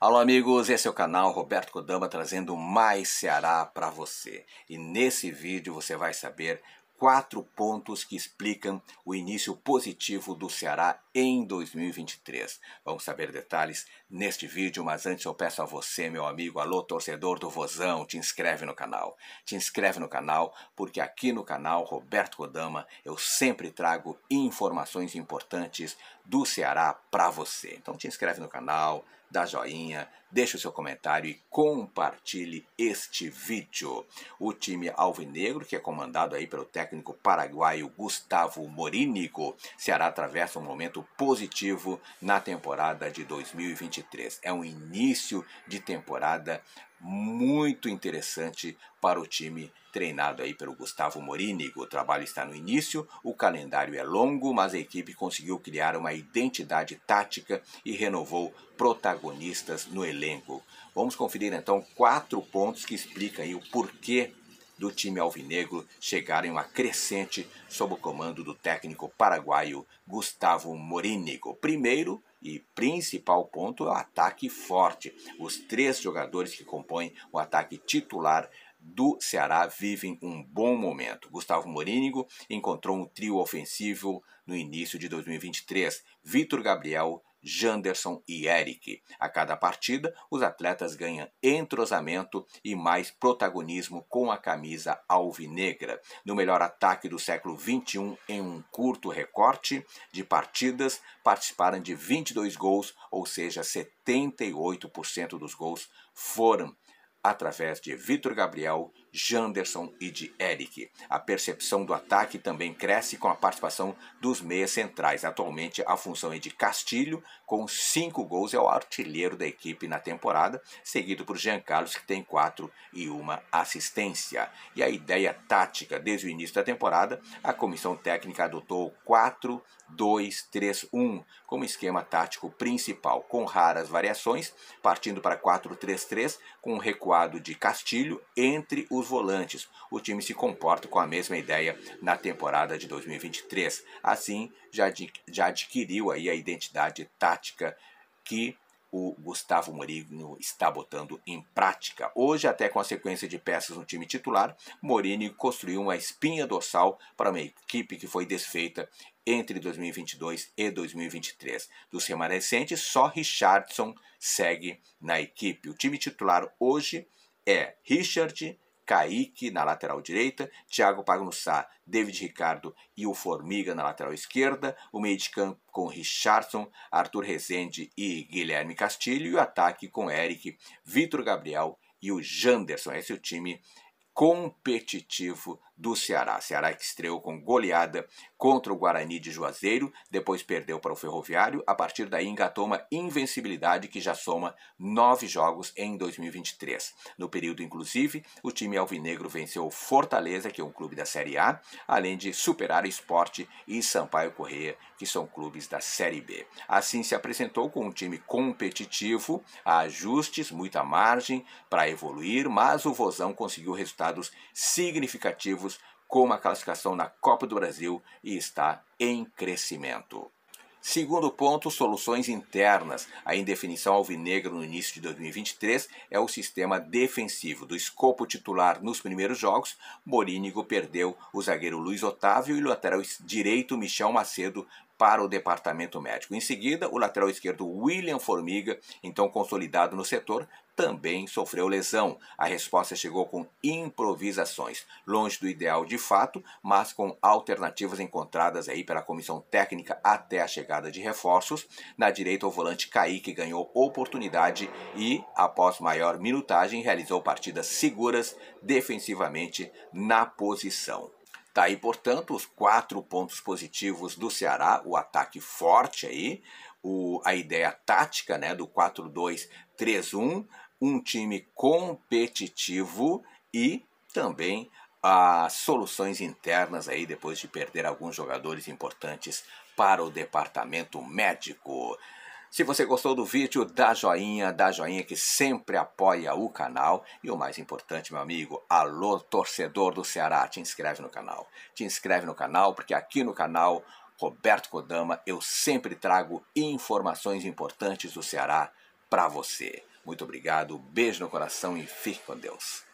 Alô amigos, esse é o canal Roberto Kodama trazendo mais Ceará para você. E nesse vídeo você vai saber quatro pontos que explicam o início positivo do Ceará em 2023. Vamos saber detalhes neste vídeo, mas antes eu peço a você, meu amigo, alô torcedor do Vozão, te inscreve no canal. Te inscreve no canal, porque aqui no canal Roberto Kodama eu sempre trago informações importantes do Ceará para você. Então te inscreve no canal, dá joinha, deixa o seu comentário e compartilhe este vídeo. O time alvinegro, que é comandado aí pelo técnico paraguaio Gustavo Morínico, Ceará atravessa um momento positivo na temporada de 2023. É um início de temporada muito interessante para o time treinado aí pelo Gustavo Morínigo. O trabalho está no início, o calendário é longo, mas a equipe conseguiu criar uma identidade tática e renovou protagonistas no elenco. Vamos conferir então quatro pontos que explicam aí o porquê do time alvinegro chegar em uma crescente sob o comando do técnico paraguaio Gustavo Morínigo. Primeiro, e principal ponto é o ataque forte. Os três jogadores que compõem o ataque titular do Ceará vivem um bom momento. Gustavo Morínigo encontrou um trio ofensivo no início de 2023. Vitor Gabriel Janderson e Eric. A cada partida, os atletas ganham entrosamento e mais protagonismo com a camisa alvinegra. No melhor ataque do século XXI, em um curto recorte de partidas, participaram de 22 gols, ou seja, 78% dos gols foram através de Vitor Gabriel Janderson e de Eric. A percepção do ataque também cresce com a participação dos meias centrais. Atualmente, a função é de Castilho, com cinco gols, é o artilheiro da equipe na temporada, seguido por Jean Carlos, que tem quatro e uma assistência. E a ideia tática, desde o início da temporada, a comissão técnica adotou 4-2-3-1 como esquema tático principal, com raras variações, partindo para 4-3-3, com um recuado de Castilho entre os os volantes. O time se comporta com a mesma ideia na temporada de 2023. Assim, já, já adquiriu aí a identidade tática que o Gustavo Mourinho está botando em prática. Hoje, até com a sequência de peças no time titular, Mourinho construiu uma espinha dorsal para uma equipe que foi desfeita entre 2022 e 2023. Dos remanescentes, só Richardson segue na equipe. O time titular hoje é Richard, Kaique na lateral direita, Thiago Pagunçá, David Ricardo e o Formiga na lateral esquerda, o meio de campo com Richardson, Arthur Rezende e Guilherme Castilho, e o ataque com Eric, Vitor Gabriel e o Janderson. Esse é o time competitivo do Ceará. Ceará que estreou com goleada contra o Guarani de Juazeiro, depois perdeu para o Ferroviário. A partir daí engatou uma invencibilidade que já soma nove jogos em 2023. No período, inclusive, o time alvinegro venceu o Fortaleza, que é um clube da Série A, além de superar o Esporte e Sampaio Correia, que são clubes da Série B. Assim se apresentou com um time competitivo, há ajustes, muita margem para evoluir, mas o Vozão conseguiu resultados significativos objetivos, com a classificação na Copa do Brasil e está em crescimento. Segundo ponto, soluções internas. A indefinição alvinegra no início de 2023 é o sistema defensivo. Do escopo titular nos primeiros jogos, Morínigo perdeu o zagueiro Luiz Otávio e o lateral direito Michel Macedo para o departamento médico. Em seguida, o lateral esquerdo William Formiga, então consolidado no setor, também sofreu lesão. A resposta chegou com improvisações, longe do ideal de fato, mas com alternativas encontradas aí pela comissão técnica até a chegada de reforços. Na direita, o volante Kaique ganhou oportunidade e, após maior minutagem, realizou partidas seguras defensivamente na posição. Tá aí, portanto, os quatro pontos positivos do Ceará, o ataque forte aí, o, a ideia tática né, do 4-2-3-1, um time competitivo e também as soluções internas aí depois de perder alguns jogadores importantes para o departamento médico. Se você gostou do vídeo, dá joinha, dá joinha que sempre apoia o canal. E o mais importante, meu amigo, alô torcedor do Ceará, te inscreve no canal. Te inscreve no canal, porque aqui no canal Roberto Kodama eu sempre trago informações importantes do Ceará para você. Muito obrigado, beijo no coração e fique com Deus.